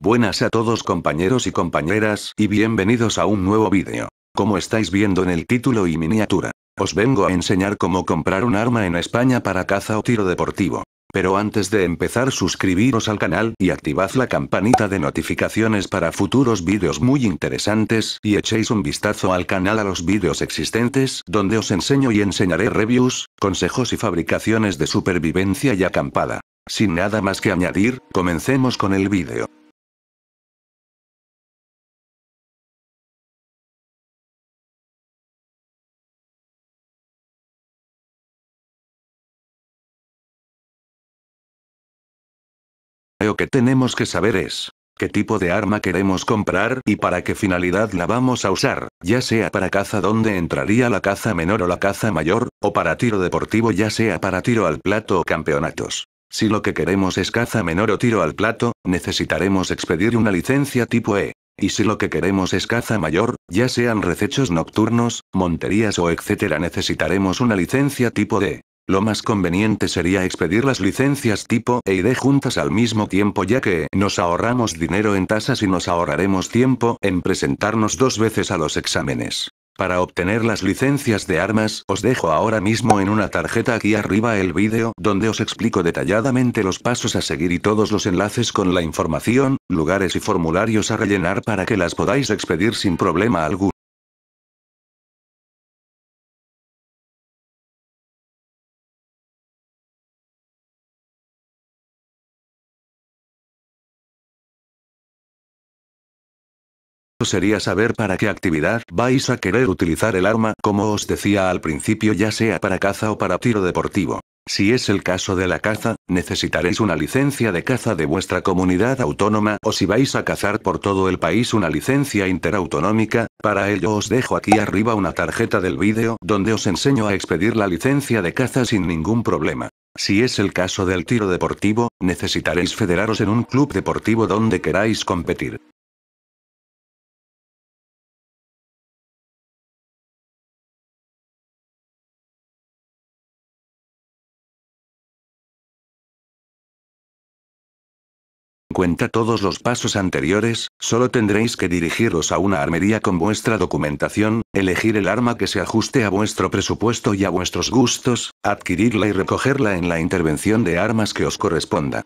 Buenas a todos compañeros y compañeras, y bienvenidos a un nuevo vídeo. Como estáis viendo en el título y miniatura, os vengo a enseñar cómo comprar un arma en España para caza o tiro deportivo. Pero antes de empezar suscribiros al canal y activad la campanita de notificaciones para futuros vídeos muy interesantes y echéis un vistazo al canal a los vídeos existentes donde os enseño y enseñaré reviews, consejos y fabricaciones de supervivencia y acampada. Sin nada más que añadir, comencemos con el vídeo. Lo que tenemos que saber es qué tipo de arma queremos comprar y para qué finalidad la vamos a usar, ya sea para caza donde entraría la caza menor o la caza mayor, o para tiro deportivo ya sea para tiro al plato o campeonatos. Si lo que queremos es caza menor o tiro al plato, necesitaremos expedir una licencia tipo E. Y si lo que queremos es caza mayor, ya sean recechos nocturnos, monterías o etcétera, necesitaremos una licencia tipo D. Lo más conveniente sería expedir las licencias tipo E D juntas al mismo tiempo ya que nos ahorramos dinero en tasas y nos ahorraremos tiempo en presentarnos dos veces a los exámenes. Para obtener las licencias de armas os dejo ahora mismo en una tarjeta aquí arriba el vídeo donde os explico detalladamente los pasos a seguir y todos los enlaces con la información, lugares y formularios a rellenar para que las podáis expedir sin problema alguno. sería saber para qué actividad vais a querer utilizar el arma como os decía al principio ya sea para caza o para tiro deportivo. Si es el caso de la caza, necesitaréis una licencia de caza de vuestra comunidad autónoma o si vais a cazar por todo el país una licencia interautonómica, para ello os dejo aquí arriba una tarjeta del vídeo donde os enseño a expedir la licencia de caza sin ningún problema. Si es el caso del tiro deportivo, necesitaréis federaros en un club deportivo donde queráis competir. cuenta todos los pasos anteriores, solo tendréis que dirigiros a una armería con vuestra documentación, elegir el arma que se ajuste a vuestro presupuesto y a vuestros gustos, adquirirla y recogerla en la intervención de armas que os corresponda.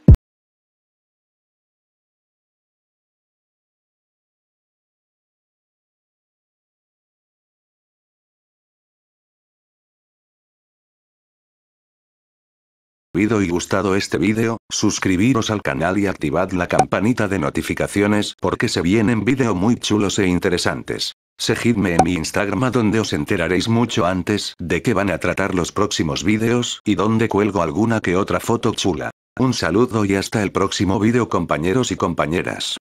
y gustado este vídeo, suscribiros al canal y activad la campanita de notificaciones porque se vienen vídeos muy chulos e interesantes. Seguidme en mi Instagram donde os enteraréis mucho antes de qué van a tratar los próximos vídeos y donde cuelgo alguna que otra foto chula. Un saludo y hasta el próximo vídeo compañeros y compañeras.